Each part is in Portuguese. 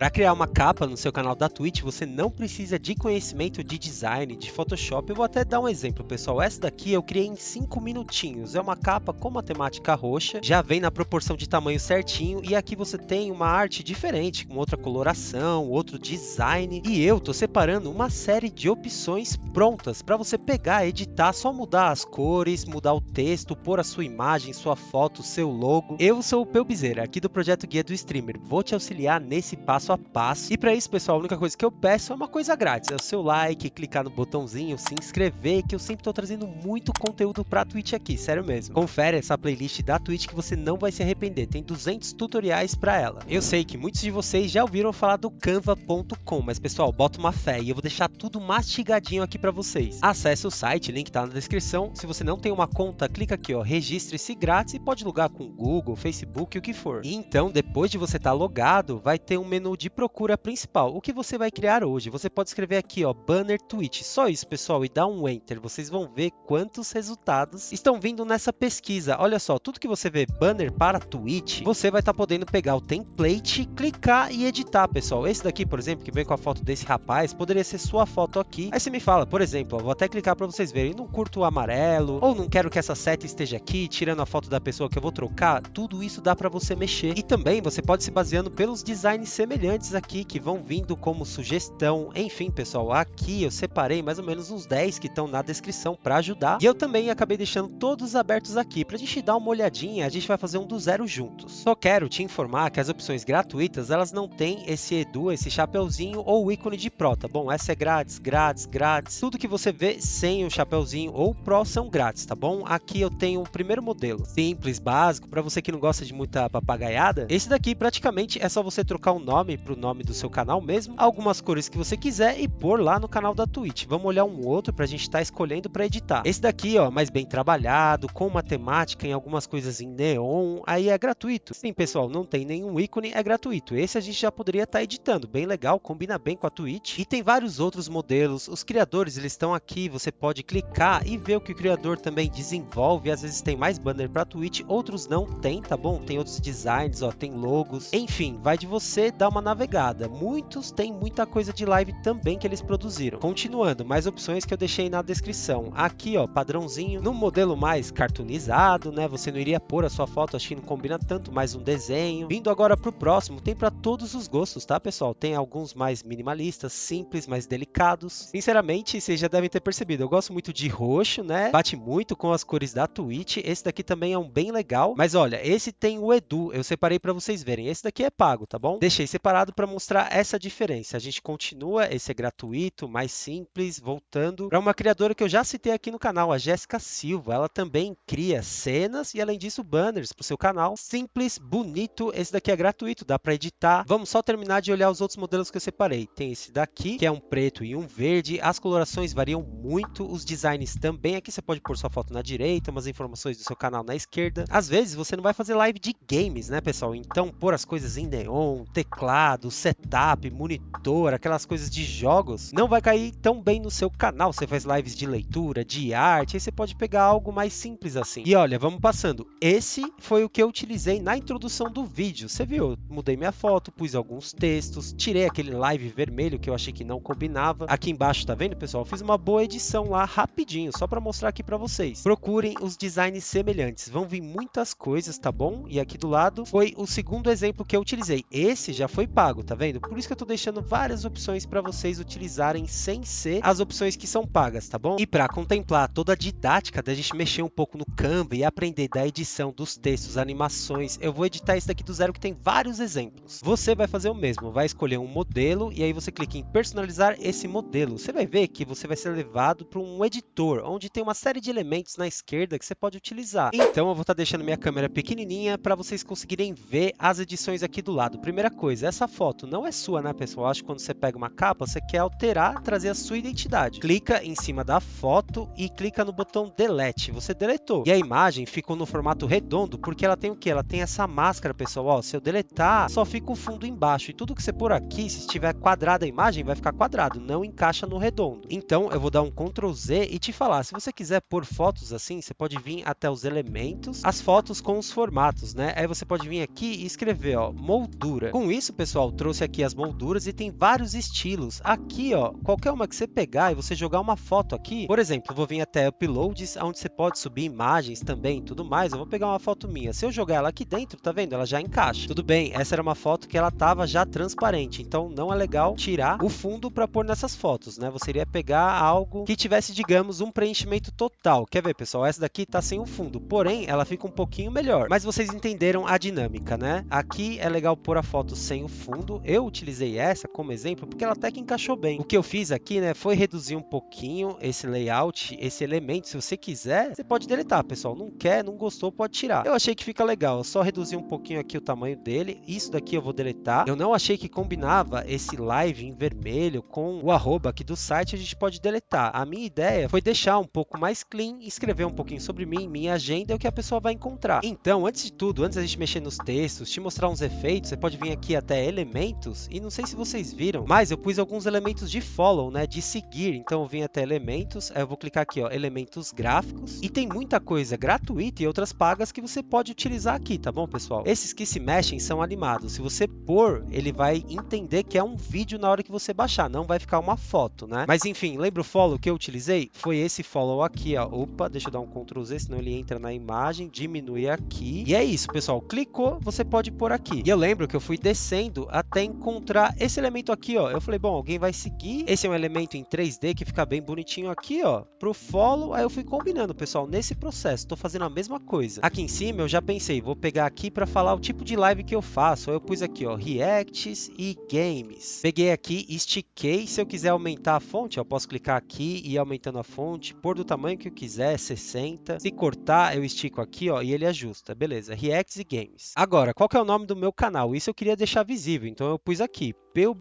Para criar uma capa no seu canal da Twitch, você não precisa de conhecimento de design, de Photoshop. Eu vou até dar um exemplo, pessoal. Essa daqui eu criei em 5 minutinhos. É uma capa com uma temática roxa, já vem na proporção de tamanho certinho e aqui você tem uma arte diferente, com outra coloração, outro design. E eu tô separando uma série de opções prontas para você pegar, editar, só mudar as cores, mudar o texto, pôr a sua imagem, sua foto, seu logo. Eu sou o Peu Bezerra, aqui do projeto Guia do Streamer. Vou te auxiliar nesse passo a E para isso, pessoal, a única coisa que eu peço é uma coisa grátis, é o seu like, clicar no botãozinho, se inscrever, que eu sempre tô trazendo muito conteúdo para Twitch aqui, sério mesmo. Confere essa playlist da Twitch que você não vai se arrepender, tem 200 tutoriais para ela. Eu sei que muitos de vocês já ouviram falar do canva.com, mas pessoal, bota uma fé e eu vou deixar tudo mastigadinho aqui para vocês. Acesse o site, link tá na descrição. Se você não tem uma conta, clica aqui, ó, registre-se grátis e pode logar com Google, Facebook, o que for. E então, depois de você estar tá logado, vai ter um menu de procura principal, o que você vai criar hoje. Você pode escrever aqui, ó, banner tweet, só isso, pessoal, e dá um enter. Vocês vão ver quantos resultados estão vindo nessa pesquisa. Olha só, tudo que você vê banner para tweet, você vai estar tá podendo pegar o template, clicar e editar, pessoal. Esse daqui, por exemplo, que vem com a foto desse rapaz, poderia ser sua foto aqui. Aí você me fala, por exemplo, ó, vou até clicar para vocês verem, não curto o amarelo, ou não quero que essa seta esteja aqui, tirando a foto da pessoa que eu vou trocar. Tudo isso dá para você mexer. E também você pode se baseando pelos designs semelhantes variantes aqui que vão vindo como sugestão. Enfim, pessoal, aqui eu separei mais ou menos uns 10 que estão na descrição para ajudar. E eu também acabei deixando todos abertos aqui para a gente dar uma olhadinha. A gente vai fazer um do zero juntos. Só quero te informar que as opções gratuitas elas não têm esse Edu, esse chapeuzinho ou ícone de Pro, tá bom? Essa é grátis, grátis, grátis. Tudo que você vê sem o chapeuzinho ou Pro são grátis, tá bom? Aqui eu tenho o primeiro modelo, simples, básico, para você que não gosta de muita papagaiada. Esse daqui praticamente é só você trocar o um nome para o nome do seu canal mesmo, algumas cores que você quiser e pôr lá no canal da Twitch. Vamos olhar um outro para a gente estar tá escolhendo para editar. Esse daqui, ó, mais bem trabalhado, com matemática em algumas coisas em neon, aí é gratuito. Sim, pessoal, não tem nenhum ícone, é gratuito. Esse a gente já poderia estar tá editando, bem legal, combina bem com a Twitch. E tem vários outros modelos, os criadores eles estão aqui, você pode clicar e ver o que o criador também desenvolve. Às vezes tem mais banner para Twitch, outros não tem, tá bom? Tem outros designs, ó, tem logos, enfim, vai de você dar uma navegada. Muitos têm muita coisa de live também que eles produziram. Continuando, mais opções que eu deixei na descrição. Aqui, ó, padrãozinho, no modelo mais cartunizado, né? Você não iria pôr a sua foto, acho que não combina tanto, mais um desenho. Vindo agora pro próximo, tem para todos os gostos, tá, pessoal? Tem alguns mais minimalistas, simples, mais delicados. Sinceramente, vocês já devem ter percebido, eu gosto muito de roxo, né? Bate muito com as cores da Twitch. Esse daqui também é um bem legal, mas olha, esse tem o Edu, eu separei para vocês verem. Esse daqui é pago, tá bom? Deixei separado preparado para mostrar essa diferença. A gente continua esse é gratuito, mais simples, voltando para uma criadora que eu já citei aqui no canal, a Jéssica Silva. Ela também cria cenas e além disso banners para o seu canal. Simples, bonito. Esse daqui é gratuito, dá para editar. Vamos só terminar de olhar os outros modelos que eu separei. Tem esse daqui, que é um preto e um verde. As colorações variam muito, os designs também. Aqui você pode pôr sua foto na direita, umas informações do seu canal na esquerda. Às vezes você não vai fazer live de games, né, pessoal? Então pôr as coisas em neon, teclado teclado, setup, monitor, aquelas coisas de jogos, não vai cair tão bem no seu canal. Você faz lives de leitura, de arte, aí você pode pegar algo mais simples assim. E olha, vamos passando. Esse foi o que eu utilizei na introdução do vídeo. Você viu? mudei minha foto, pus alguns textos, tirei aquele live vermelho que eu achei que não combinava. Aqui embaixo, tá vendo, pessoal? fiz uma boa edição lá rapidinho, só para mostrar aqui para vocês. Procurem os designs semelhantes. Vão vir muitas coisas, tá bom? E aqui do lado foi o segundo exemplo que eu utilizei. Esse já foi pago, tá vendo? Por isso que eu tô deixando várias opções para vocês utilizarem sem ser as opções que são pagas, tá bom? E para contemplar toda a didática da gente mexer um pouco no Canva e aprender da edição dos textos, animações, eu vou editar isso daqui do zero que tem vários exemplos. Você vai fazer o mesmo, vai escolher um modelo e aí você clica em personalizar esse modelo. Você vai ver que você vai ser levado para um editor, onde tem uma série de elementos na esquerda que você pode utilizar. Então eu vou estar tá deixando minha câmera pequenininha para vocês conseguirem ver as edições aqui do lado. Primeira coisa, essa essa foto não é sua, né, pessoal? Eu acho que quando você pega uma capa, você quer alterar, trazer a sua identidade. Clica em cima da foto e clica no botão delete. Você deletou. E a imagem ficou no formato redondo porque ela tem o que? Ela tem essa máscara, pessoal. Ó, se eu deletar, só fica o fundo embaixo. E tudo que você pôr aqui, se estiver quadrada a imagem, vai ficar quadrado, não encaixa no redondo. Então, eu vou dar um Ctrl Z e te falar, se você quiser pôr fotos assim, você pode vir até os elementos, as fotos com os formatos, né? Aí você pode vir aqui e escrever, ó, moldura. Com isso, pessoal, pessoal, trouxe aqui as molduras e tem vários estilos. Aqui, ó, qualquer uma que você pegar e você jogar uma foto aqui, por exemplo, eu vou vir até Uploads, onde você pode subir imagens também e tudo mais. Eu vou pegar uma foto minha. Se eu jogar ela aqui dentro, tá vendo? Ela já encaixa. Tudo bem, essa era uma foto que ela tava já transparente, então não é legal tirar o fundo para pôr nessas fotos, né? Você iria pegar algo que tivesse, digamos, um preenchimento total. Quer ver, pessoal? Essa daqui tá sem o fundo, porém, ela fica um pouquinho melhor. Mas vocês entenderam a dinâmica, né? Aqui é legal pôr a foto sem o fundo. Eu utilizei essa como exemplo, porque ela até que encaixou bem. O que eu fiz aqui, né, foi reduzir um pouquinho esse layout, esse elemento. Se você quiser, você pode deletar, pessoal. Não quer, não gostou, pode tirar. Eu achei que fica legal. Eu só reduzi um pouquinho aqui o tamanho dele. Isso daqui eu vou deletar. Eu não achei que combinava esse live em vermelho com o arroba aqui do site. A gente pode deletar. A minha ideia foi deixar um pouco mais clean, escrever um pouquinho sobre mim, minha agenda e o que a pessoa vai encontrar. Então, antes de tudo, antes da gente mexer nos textos, te mostrar uns efeitos, você pode vir aqui até elementos e não sei se vocês vocês viram, mas eu pus alguns elementos de follow, né, de seguir. Então eu vim até elementos, eu vou clicar aqui, ó, elementos gráficos. E tem muita coisa gratuita e outras pagas que você pode utilizar aqui, tá bom, pessoal? Esses que se mexem são animados. Se você pôr, ele vai entender que é um vídeo na hora que você baixar, não vai ficar uma foto, né? Mas enfim, lembra o follow que eu utilizei? Foi esse follow aqui, ó. Opa, deixa eu dar um Ctrl Z, senão ele entra na imagem, diminui aqui. E é isso, pessoal. Clicou, você pode pôr aqui. E eu lembro que eu fui descendo até encontrar esse elemento elemento aqui, ó. Eu falei, bom, alguém vai seguir. Esse é um elemento em 3D que fica bem bonitinho aqui, ó. Pro follow, aí eu fui combinando, pessoal, nesse processo. Tô fazendo a mesma coisa. Aqui em cima eu já pensei, vou pegar aqui para falar o tipo de live que eu faço. Aí eu pus aqui, ó, reacts e games. Peguei aqui, estiquei. Se eu quiser aumentar a fonte, eu posso clicar aqui e ir aumentando a fonte, pôr do tamanho que eu quiser, 60. Se cortar, eu estico aqui, ó, e ele ajusta. Beleza, reacts e games. Agora, qual que é o nome do meu canal? Isso eu queria deixar visível, então eu pus aqui. Pepeu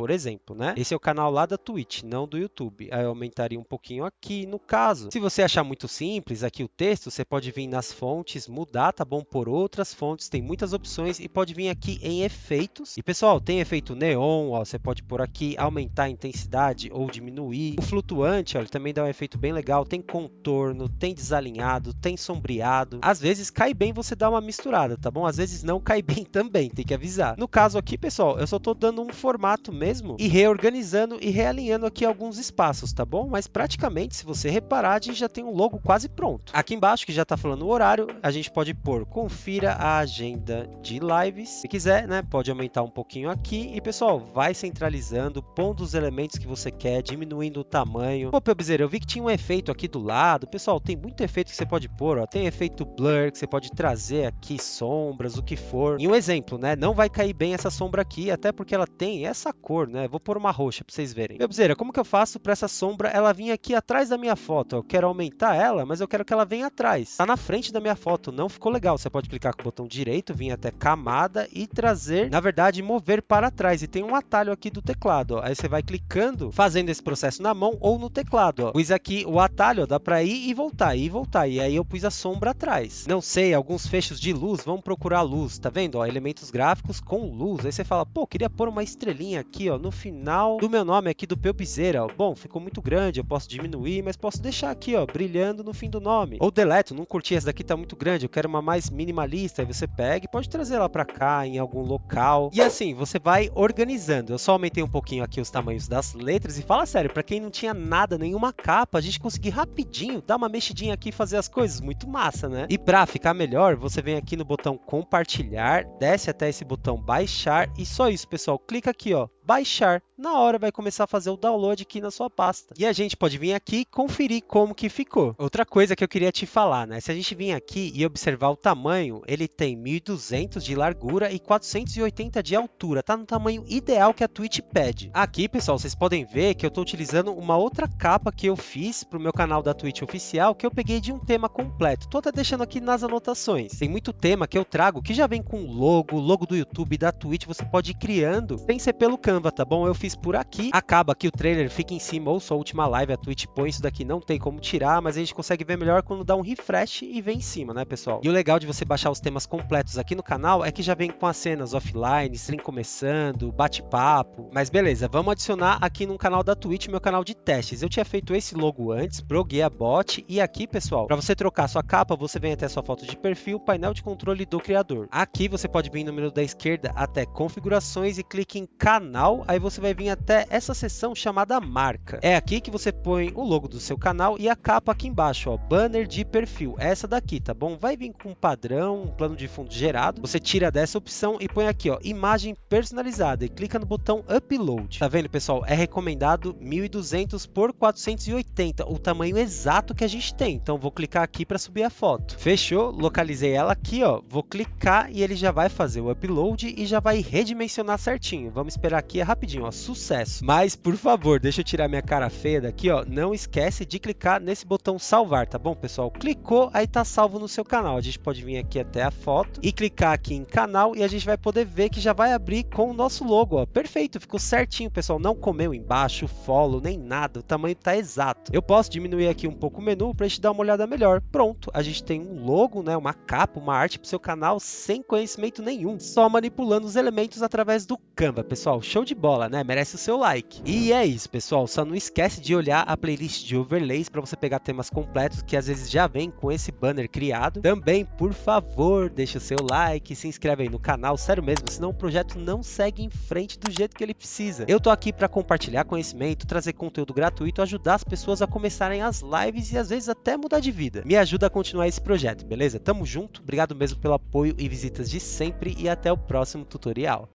por exemplo, né? Esse é o canal lá da Twitch, não do YouTube. Aí eu aumentaria um pouquinho aqui, no caso. Se você achar muito simples aqui o texto, você pode vir nas fontes, mudar, tá bom? Por outras fontes, tem muitas opções e pode vir aqui em efeitos. E pessoal, tem efeito neon, ó, você pode por aqui aumentar a intensidade ou diminuir. O flutuante, ó, ele também dá um efeito bem legal, tem contorno, tem desalinhado, tem sombreado. Às vezes cai bem você dar uma misturada, tá bom? Às vezes não cai bem também, tem que avisar. No caso aqui, pessoal, eu só tô dando um formato mesmo mesmo, e reorganizando e realinhando aqui alguns espaços, tá bom? Mas praticamente, se você reparar, a gente já tem um logo quase pronto. Aqui embaixo, que já está falando o horário, a gente pode pôr confira a agenda de lives. Se quiser, né, pode aumentar um pouquinho aqui. E pessoal, vai centralizando, pondo os elementos que você quer, diminuindo o tamanho. Pô, Pelbzeira, eu vi que tinha um efeito aqui do lado. Pessoal, tem muito efeito que você pode pôr, ó. Tem efeito blur, que você pode trazer aqui, sombras, o que for. E um exemplo, né, não vai cair bem essa sombra aqui, até porque ela tem essa cor cor, né? Vou pôr uma roxa para vocês verem. Meu como que eu faço para essa sombra ela vir aqui atrás da minha foto? Eu quero aumentar ela, mas eu quero que ela venha atrás. Tá na frente da minha foto, não ficou legal. Você pode clicar com o botão direito, vir até camada e trazer, na verdade, mover para trás. E tem um atalho aqui do teclado, ó. Aí você vai clicando, fazendo esse processo na mão ou no teclado, ó. Pus aqui o atalho, ó, dá para ir e voltar, ir e voltar. E aí eu pus a sombra atrás. Não sei, alguns fechos de luz, vamos procurar luz, tá vendo? Ó, elementos gráficos com luz. Aí você fala, pô, queria pôr uma estrelinha aqui aqui, ó, no final do meu nome aqui do Peu Bezerra. Bom, ficou muito grande, eu posso diminuir, mas posso deixar aqui, ó, brilhando no fim do nome. Ou deleto, não curti, essa daqui tá muito grande, eu quero uma mais minimalista. Aí você pega e pode trazer ela para cá, em algum local. E assim, você vai organizando. Eu só aumentei um pouquinho aqui os tamanhos das letras e fala sério, para quem não tinha nada, nenhuma capa, a gente conseguir rapidinho dar uma mexidinha aqui e fazer as coisas. Muito massa, né? E para ficar melhor, você vem aqui no botão compartilhar, desce até esse botão baixar e só isso, pessoal. Clica aqui, ó, baixar. Na hora vai começar a fazer o download aqui na sua pasta. E a gente pode vir aqui e conferir como que ficou. Outra coisa que eu queria te falar, né? Se a gente vir aqui e observar o tamanho, ele tem 1200 de largura e 480 de altura. Tá no tamanho ideal que a Twitch pede. Aqui, pessoal, vocês podem ver que eu tô utilizando uma outra capa que eu fiz pro meu canal da Twitch oficial, que eu peguei de um tema completo. Tô até deixando aqui nas anotações. Tem muito tema que eu trago que já vem com logo, logo do YouTube, da Twitch, você pode ir criando sem ser pelo campo caramba, tá bom? Eu fiz por aqui. Acaba que o trailer fica em cima ou sua última live, a Twitch põe isso daqui, não tem como tirar, mas a gente consegue ver melhor quando dá um refresh e vem em cima, né, pessoal? E o legal de você baixar os temas completos aqui no canal é que já vem com as cenas offline, stream começando, bate-papo. Mas beleza, vamos adicionar aqui no canal da Twitch, meu canal de testes. Eu tinha feito esse logo antes, pro Bot, e aqui, pessoal, para você trocar sua capa, você vem até sua foto de perfil, painel de controle do criador. Aqui você pode vir no menu da esquerda até configurações e clique em canal canal, aí você vai vir até essa seção chamada marca. É aqui que você põe o logo do seu canal e a capa aqui embaixo, ó, banner de perfil, é essa daqui, tá bom? Vai vir com um padrão, um plano de fundo gerado, você tira dessa opção e põe aqui, ó, imagem personalizada e clica no botão upload. Tá vendo, pessoal? É recomendado 1200 por 480, o tamanho exato que a gente tem. Então vou clicar aqui para subir a foto. Fechou? Localizei ela aqui, ó. Vou clicar e ele já vai fazer o upload e já vai redimensionar certinho. Vamos esperar aqui aqui é rapidinho, ó, sucesso. Mas, por favor, deixa eu tirar minha cara feia daqui, ó, não esquece de clicar nesse botão salvar, tá bom, pessoal? Clicou, aí tá salvo no seu canal. A gente pode vir aqui até a foto e clicar aqui em canal e a gente vai poder ver que já vai abrir com o nosso logo, ó. Perfeito, ficou certinho, pessoal. Não comeu embaixo, follow, nem nada. O tamanho tá exato. Eu posso diminuir aqui um pouco o menu pra gente dar uma olhada melhor. Pronto, a gente tem um logo, né, uma capa, uma arte pro seu canal sem conhecimento nenhum, só manipulando os elementos através do Canva, pessoal. Show show de bola, né? Merece o seu like. E é isso, pessoal. Só não esquece de olhar a playlist de overlays para você pegar temas completos que às vezes já vem com esse banner criado. Também, por favor, deixa o seu like, se inscreve aí no canal, sério mesmo, senão o projeto não segue em frente do jeito que ele precisa. Eu tô aqui para compartilhar conhecimento, trazer conteúdo gratuito, ajudar as pessoas a começarem as lives e às vezes até mudar de vida. Me ajuda a continuar esse projeto, beleza? Tamo junto, obrigado mesmo pelo apoio e visitas de sempre e até o próximo tutorial.